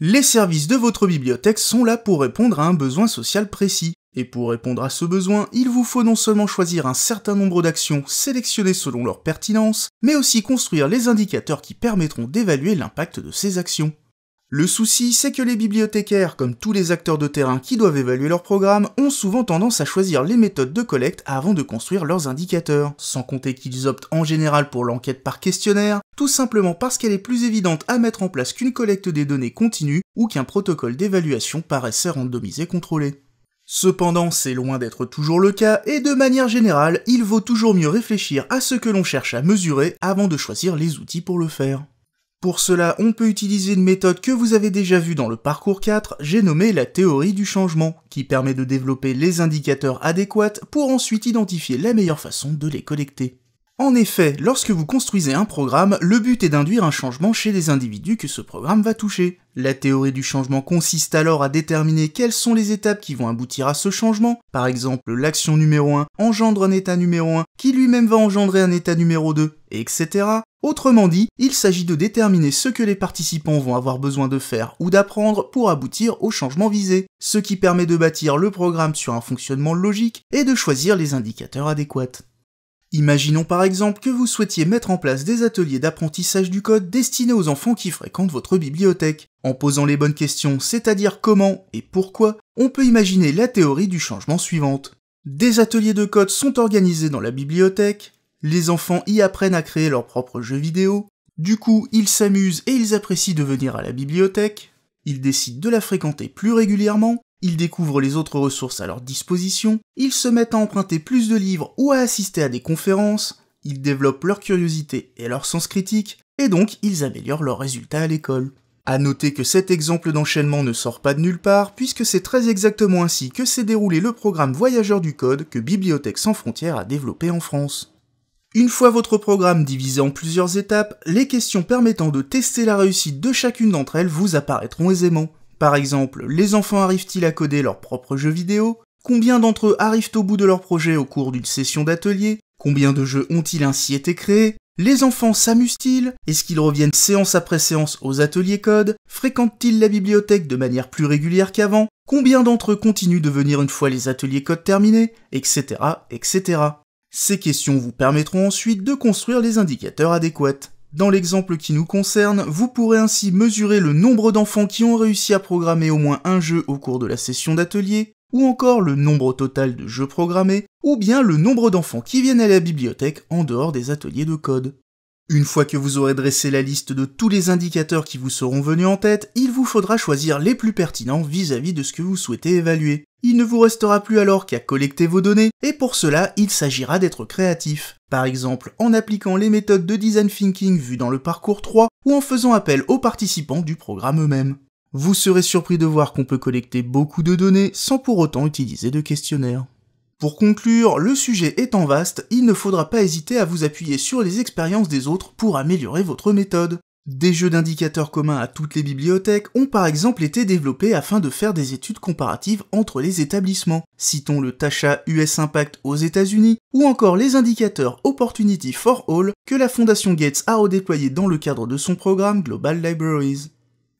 Les services de votre bibliothèque sont là pour répondre à un besoin social précis. Et pour répondre à ce besoin, il vous faut non seulement choisir un certain nombre d'actions sélectionnées selon leur pertinence, mais aussi construire les indicateurs qui permettront d'évaluer l'impact de ces actions. Le souci, c'est que les bibliothécaires, comme tous les acteurs de terrain qui doivent évaluer leur programme, ont souvent tendance à choisir les méthodes de collecte avant de construire leurs indicateurs, sans compter qu'ils optent en général pour l'enquête par questionnaire, tout simplement parce qu'elle est plus évidente à mettre en place qu'une collecte des données continue ou qu'un protocole d'évaluation paraissait randomisé contrôlé. Cependant, c'est loin d'être toujours le cas, et de manière générale, il vaut toujours mieux réfléchir à ce que l'on cherche à mesurer avant de choisir les outils pour le faire. Pour cela, on peut utiliser une méthode que vous avez déjà vue dans le parcours 4, j'ai nommé la théorie du changement, qui permet de développer les indicateurs adéquats pour ensuite identifier la meilleure façon de les collecter. En effet, lorsque vous construisez un programme, le but est d'induire un changement chez les individus que ce programme va toucher. La théorie du changement consiste alors à déterminer quelles sont les étapes qui vont aboutir à ce changement. Par exemple, l'action numéro 1 engendre un état numéro 1 qui lui-même va engendrer un état numéro 2, etc. Autrement dit, il s'agit de déterminer ce que les participants vont avoir besoin de faire ou d'apprendre pour aboutir au changement visé, ce qui permet de bâtir le programme sur un fonctionnement logique et de choisir les indicateurs adéquats. Imaginons par exemple que vous souhaitiez mettre en place des ateliers d'apprentissage du code destinés aux enfants qui fréquentent votre bibliothèque. En posant les bonnes questions, c'est-à-dire comment et pourquoi, on peut imaginer la théorie du changement suivante. Des ateliers de code sont organisés dans la bibliothèque, les enfants y apprennent à créer leurs propres jeux vidéo. Du coup, ils s'amusent et ils apprécient de venir à la bibliothèque. Ils décident de la fréquenter plus régulièrement. Ils découvrent les autres ressources à leur disposition. Ils se mettent à emprunter plus de livres ou à assister à des conférences. Ils développent leur curiosité et leur sens critique. Et donc, ils améliorent leurs résultats à l'école. À noter que cet exemple d'enchaînement ne sort pas de nulle part, puisque c'est très exactement ainsi que s'est déroulé le programme Voyageurs du Code que Bibliothèque sans frontières a développé en France. Une fois votre programme divisé en plusieurs étapes, les questions permettant de tester la réussite de chacune d'entre elles vous apparaîtront aisément. Par exemple, les enfants arrivent-ils à coder leur propre jeu vidéo Combien d'entre eux arrivent au bout de leur projet au cours d'une session d'atelier Combien de jeux ont-ils ainsi été créés les enfants s'amusent-ils Est-ce qu'ils reviennent séance après séance aux ateliers code Fréquentent-ils la bibliothèque de manière plus régulière qu'avant Combien d'entre eux continuent de venir une fois les ateliers code terminés Etc. etc. Ces questions vous permettront ensuite de construire les indicateurs adéquats. Dans l'exemple qui nous concerne, vous pourrez ainsi mesurer le nombre d'enfants qui ont réussi à programmer au moins un jeu au cours de la session d'atelier, ou encore le nombre total de jeux programmés, ou bien le nombre d'enfants qui viennent à la bibliothèque en dehors des ateliers de code. Une fois que vous aurez dressé la liste de tous les indicateurs qui vous seront venus en tête, il vous faudra choisir les plus pertinents vis-à-vis -vis de ce que vous souhaitez évaluer. Il ne vous restera plus alors qu'à collecter vos données, et pour cela, il s'agira d'être créatif. Par exemple, en appliquant les méthodes de design thinking vues dans le parcours 3, ou en faisant appel aux participants du programme eux-mêmes. Vous serez surpris de voir qu'on peut collecter beaucoup de données sans pour autant utiliser de questionnaire. Pour conclure, le sujet étant vaste, il ne faudra pas hésiter à vous appuyer sur les expériences des autres pour améliorer votre méthode. Des jeux d'indicateurs communs à toutes les bibliothèques ont par exemple été développés afin de faire des études comparatives entre les établissements. Citons le Tacha US Impact aux États-Unis ou encore les indicateurs Opportunity for All que la fondation Gates a redéployés dans le cadre de son programme Global Libraries.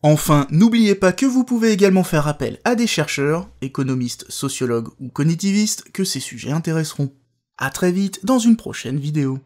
Enfin, n'oubliez pas que vous pouvez également faire appel à des chercheurs, économistes, sociologues ou cognitivistes que ces sujets intéresseront. À très vite dans une prochaine vidéo.